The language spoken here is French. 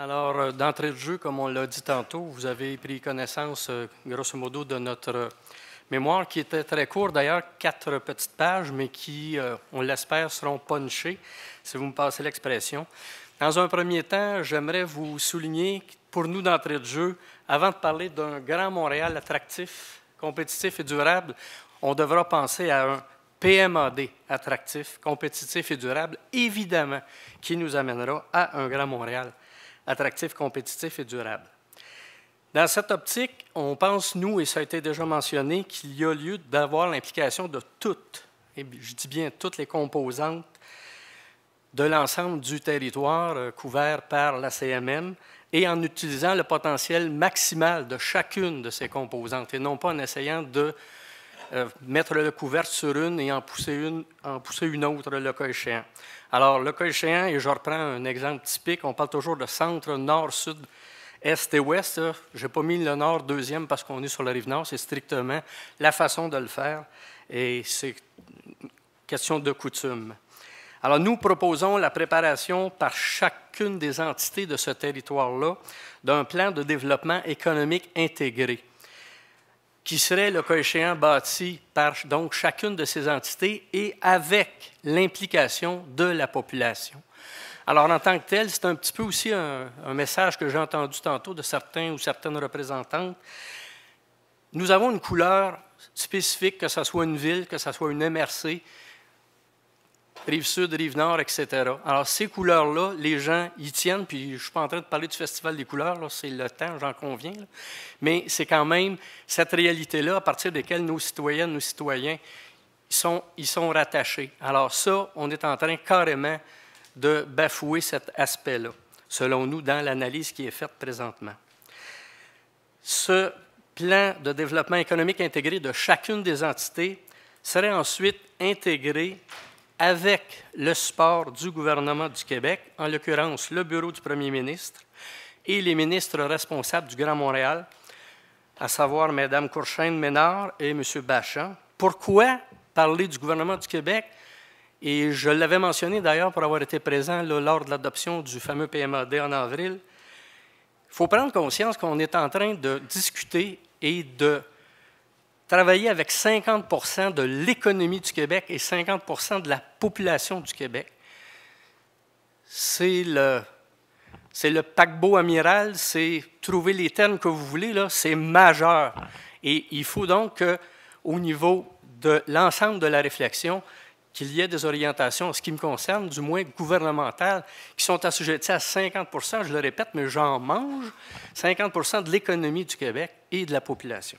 Alors, euh, d'entrée de jeu, comme on l'a dit tantôt, vous avez pris connaissance, euh, grosso modo, de notre euh, mémoire qui était très court, d'ailleurs, quatre petites pages, mais qui, on l'espère, seront punchées, si vous me passez l'expression. Dans un premier temps, j'aimerais vous souligner, pour nous d'entrée de jeu, avant de parler d'un grand Montréal attractif, compétitif et durable, on devra penser à un PMAD attractif, compétitif et durable, évidemment, qui nous amènera à un grand Montréal attractif, compétitif et durable. Dans cette optique, on pense, nous, et ça a été déjà mentionné, qu'il y a lieu d'avoir l'implication de toutes, et je dis bien toutes les composantes de l'ensemble du territoire euh, couvert par la CMM et en utilisant le potentiel maximal de chacune de ces composantes et non pas en essayant de euh, mettre le couvercle sur une et en pousser une, en pousser une autre le cas échéant. Alors, le cas échéant, et je reprends un exemple typique, on parle toujours de centre, nord, sud, est et ouest. Je n'ai pas mis le nord deuxième parce qu'on est sur la rive nord, c'est strictement la façon de le faire et c'est question de coutume. Alors, nous proposons la préparation par chacune des entités de ce territoire-là d'un plan de développement économique intégré qui serait, le cas échéant, bâti par donc chacune de ces entités et avec l'implication de la population. Alors, en tant que tel, c'est un petit peu aussi un, un message que j'ai entendu tantôt de certains ou certaines représentantes. Nous avons une couleur spécifique, que ce soit une ville, que ce soit une MRC, rive sud, rive nord, etc. Alors, ces couleurs-là, les gens y tiennent, puis je ne suis pas en train de parler du Festival des couleurs, c'est le temps, j'en conviens, mais c'est quand même cette réalité-là à partir desquelles nos citoyennes, nos citoyens, ils sont, ils sont rattachés. Alors ça, on est en train carrément de bafouer cet aspect-là, selon nous, dans l'analyse qui est faite présentement. Ce plan de développement économique intégré de chacune des entités serait ensuite intégré avec le support du gouvernement du Québec, en l'occurrence le bureau du premier ministre et les ministres responsables du Grand Montréal, à savoir Mme Courchaine Ménard et M. Bachan, Pourquoi parler du gouvernement du Québec? Et je l'avais mentionné d'ailleurs pour avoir été présent lors de l'adoption du fameux PMAD en avril. Il faut prendre conscience qu'on est en train de discuter et de travailler avec 50 de l'économie du Québec et 50 de la population du Québec. C'est le, c'est le paquebot amiral, c'est trouver les termes que vous voulez, là, c'est majeur. Et il faut donc qu'au niveau de l'ensemble de la réflexion, qu'il y ait des orientations, en ce qui me concerne, du moins gouvernementales, qui sont assujetties à 50 je le répète, mais j'en mange, 50 de l'économie du Québec et de la population.